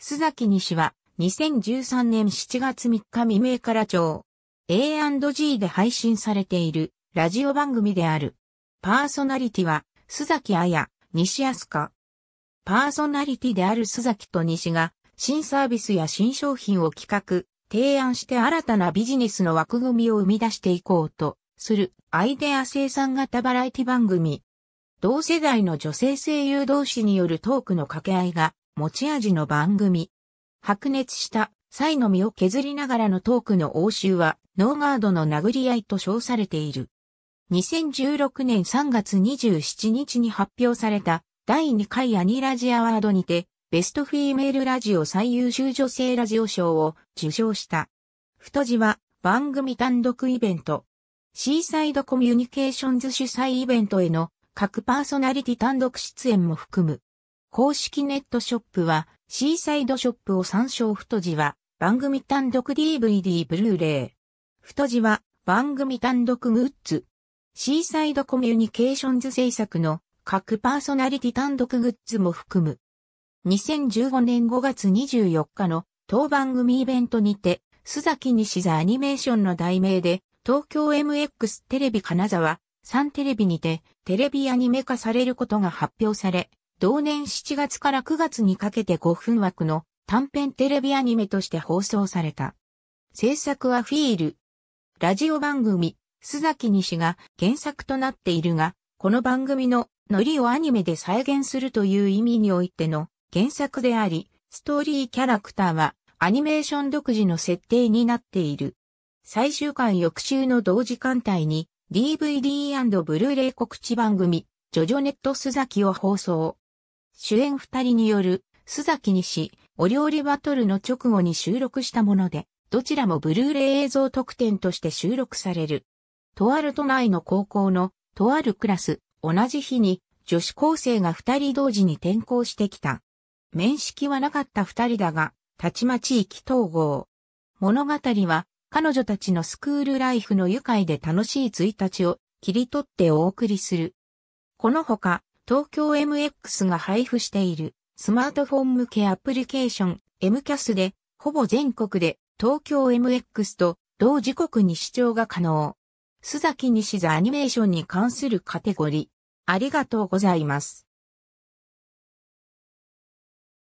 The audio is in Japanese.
須崎西は2013年7月3日未明から長 A&G で配信されているラジオ番組である。パーソナリティは須崎彩、西安香。パーソナリティである須崎と西が新サービスや新商品を企画、提案して新たなビジネスの枠組みを生み出していこうとするアイデア生産型バラエティ番組。同世代の女性声優同士によるトークの掛け合いが持ち味の番組。白熱した際の身を削りながらのトークの応酬は、ノーガードの殴り合いと称されている。2016年3月27日に発表された第2回アニラジアワードにて、ベストフィーメールラジオ最優秀女性ラジオ賞を受賞した。太字は番組単独イベント。シーサイドコミュニケーションズ主催イベントへの各パーソナリティ単独出演も含む。公式ネットショップは、シーサイドショップを参照太字は、番組単独 DVD ブルーレイ。太字は、番組単独グッズ。シーサイドコミュニケーションズ制作の各パーソナリティ単独グッズも含む。2015年5月24日の当番組イベントにて、須崎西座アニメーションの題名で、東京 MX テレビ金沢、サンテレビにて、テレビアニメ化されることが発表され、同年7月から9月にかけて5分枠の短編テレビアニメとして放送された。制作はフィール。ラジオ番組、須崎西が原作となっているが、この番組のノリをアニメで再現するという意味においての原作であり、ストーリーキャラクターはアニメーション独自の設定になっている。最終回翌週の同時間帯に DVD& ブルーレイ告知番組、ジョジョネット須崎を放送。主演二人による、須崎西、お料理バトルの直後に収録したもので、どちらもブルーレイ映像特典として収録される。とある都内の高校の、とあるクラス、同じ日に、女子高生が二人同時に転校してきた。面識はなかった二人だが、たちまち意気統合。物語は、彼女たちのスクールライフの愉快で楽しい一日を切り取ってお送りする。このほか、東京 MX が配布しているスマートフォン向けアプリケーション MCAS でほぼ全国で東京 MX と同時刻に視聴が可能。須崎西座アニメーションに関するカテゴリー。ありがとうございます。